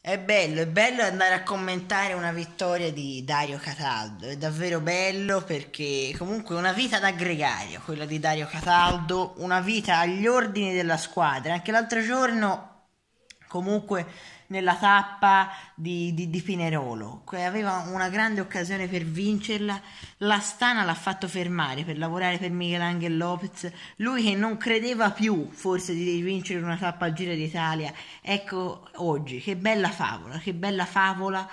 È bello, è bello andare a commentare una vittoria di Dario Cataldo, è davvero bello perché comunque una vita da gregario, quella di Dario Cataldo, una vita agli ordini della squadra. Anche l'altro giorno comunque nella tappa di, di, di Pinerolo, aveva una grande occasione per vincerla, la Stana l'ha fatto fermare per lavorare per Miguel Angel Lopez, lui che non credeva più forse di vincere una tappa al Giro d'Italia, ecco oggi, che bella favola, che bella favola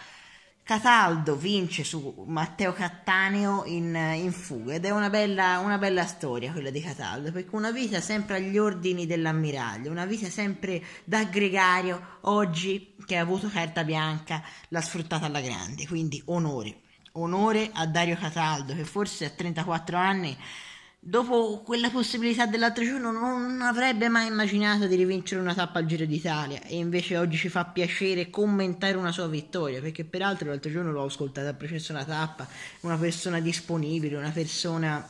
Cataldo vince su Matteo Cattaneo in, in fuga ed è una bella, una bella, storia quella di Cataldo perché una vita sempre agli ordini dell'ammiraglio, una vita sempre da gregario, oggi che ha avuto carta bianca l'ha sfruttata alla grande, quindi onore, onore a Dario Cataldo che forse a 34 anni dopo quella possibilità dell'altro giorno non avrebbe mai immaginato di rivincere una tappa al Giro d'Italia e invece oggi ci fa piacere commentare una sua vittoria perché peraltro l'altro giorno l'ho ascoltata al processo una tappa una persona disponibile una persona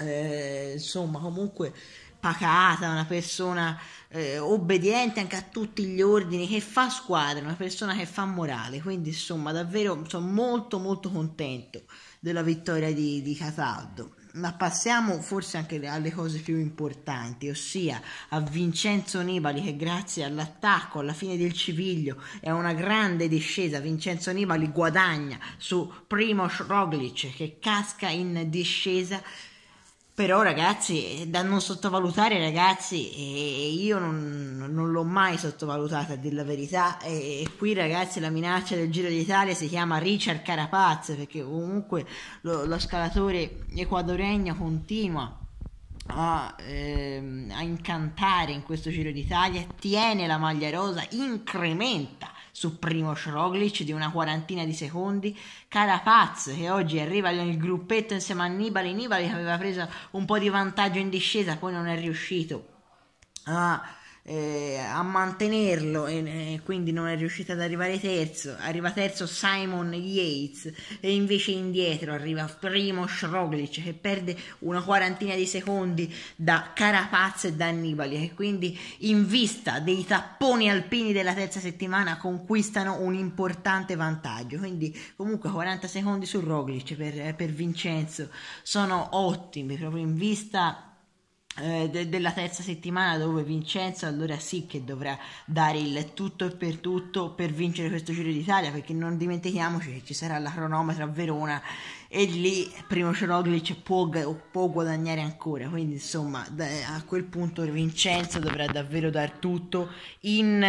eh, insomma comunque pacata una persona eh, obbediente anche a tutti gli ordini che fa squadra una persona che fa morale quindi insomma davvero sono molto molto contento della vittoria di, di Cataldo ma passiamo forse anche alle cose più importanti, ossia a Vincenzo Nibali che grazie all'attacco alla fine del civiglio è una grande discesa, Vincenzo Nibali guadagna su Primo Roglic che casca in discesa però ragazzi, da non sottovalutare ragazzi, io non, non l'ho mai sottovalutata a dire la verità e qui ragazzi la minaccia del Giro d'Italia si chiama Richard Carapaz perché comunque lo, lo scalatore equadoregno continua a, ehm, a incantare in questo Giro d'Italia, tiene la maglia rosa, incrementa su Primo Shroglic di una quarantina di secondi, Carapaz che oggi arriva nel gruppetto insieme a Nibali, Nibali aveva preso un po' di vantaggio in discesa, poi non è riuscito. Ah, eh, a mantenerlo e, e, quindi non è riuscito ad arrivare terzo. Arriva terzo Simon Yates e invece indietro arriva primo Schroglic che perde una quarantina di secondi da Carapaz e da Annibali e quindi in vista dei tapponi alpini della terza settimana conquistano un importante vantaggio. Quindi comunque 40 secondi su Roglic per, per Vincenzo sono ottimi proprio in vista eh, de, della terza settimana dove Vincenzo allora sì che dovrà dare il tutto e per tutto per vincere questo Giro d'Italia perché non dimentichiamoci che ci sarà la cronometra a Verona e lì Primo Ceroglic può, può, guadagnare ancora quindi insomma da, a quel punto Vincenzo dovrà davvero dar tutto in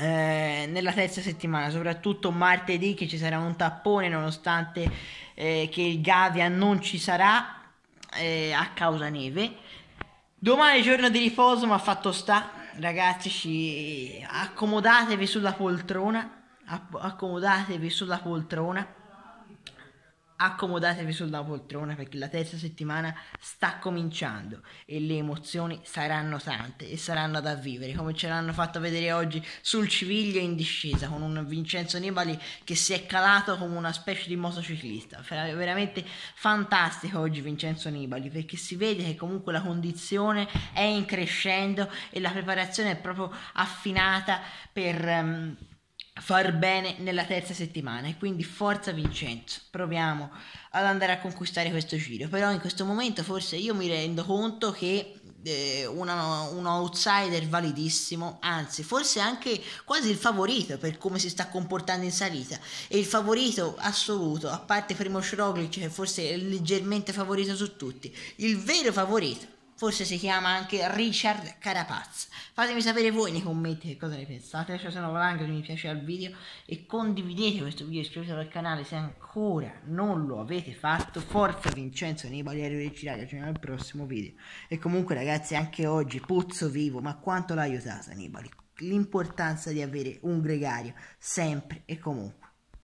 eh, nella terza settimana, soprattutto martedì che ci sarà un tappone nonostante eh, che il Gavia non ci sarà eh, a causa neve. Domani è giorno di riposo, ma fatto sta, ragazzi, ci... accomodatevi sulla poltrona, accomodatevi sulla poltrona accomodatevi sulla poltrona perché la terza settimana sta cominciando e le emozioni saranno tante e saranno da vivere come ce l'hanno fatto vedere oggi sul civiglio in discesa con un Vincenzo Nibali che si è calato come una specie di motociclista veramente fantastico oggi Vincenzo Nibali perché si vede che comunque la condizione è in crescendo e la preparazione è proprio affinata per um, far bene nella terza settimana e quindi forza Vincenzo proviamo ad andare a conquistare questo giro però in questo momento forse io mi rendo conto che eh, un outsider validissimo anzi forse anche quasi il favorito per come si sta comportando in salita e il favorito assoluto a parte Primo Schroglic che forse è leggermente favorito su tutti il vero favorito forse si chiama anche Richard Carapaz. Fatemi sapere voi nei commenti che cosa ne pensate, se no anche mi piace al video e condividete questo video, iscrivetevi al canale se ancora non lo avete fatto. Forza Vincenzo nei Baleari originali, ci vediamo al prossimo video. E comunque ragazzi anche oggi puzzo vivo, ma quanto l'ha aiutata Nibali? L'importanza di avere un gregario sempre e comunque.